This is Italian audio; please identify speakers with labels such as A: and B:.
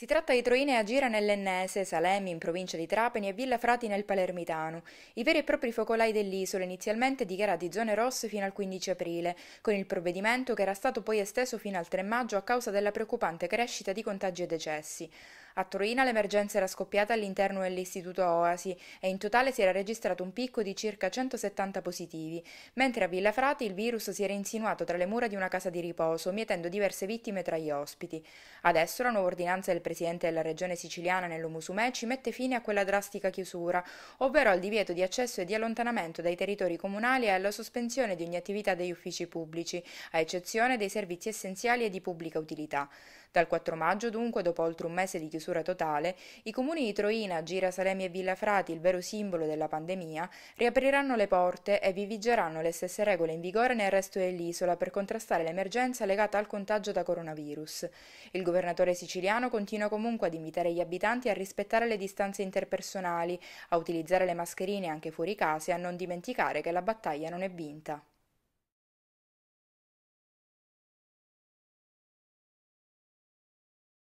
A: Si tratta di Troine a Gira nell'Ennese, Salemi in provincia di Trapani e Villa Frati nel Palermitano, i veri e propri focolai dell'isola inizialmente dichiarati zone rosse fino al 15 aprile, con il provvedimento che era stato poi esteso fino al 3 maggio a causa della preoccupante crescita di contagi e decessi. A Troina l'emergenza era scoppiata all'interno dell'istituto Oasi e in totale si era registrato un picco di circa 170 positivi, mentre a Villa Frati il virus si era insinuato tra le mura di una casa di riposo, mietendo diverse vittime tra gli ospiti. Adesso la nuova ordinanza del presidente della regione siciliana Nello Musumeci mette fine a quella drastica chiusura, ovvero al divieto di accesso e di allontanamento dai territori comunali e alla sospensione di ogni attività degli uffici pubblici, a eccezione dei servizi essenziali e di pubblica utilità. Dal 4 maggio, dunque, dopo oltre un mese di chiusura totale, i comuni di Troina, Gira, Salemi e Villafrati, il vero simbolo della pandemia, riapriranno le porte e vi vigeranno le stesse regole in vigore nel resto dell'isola per contrastare l'emergenza legata al contagio da coronavirus. Il governatore siciliano continua comunque ad invitare gli abitanti a rispettare le distanze interpersonali, a utilizzare le mascherine anche fuori casa e a non dimenticare che la battaglia non è vinta.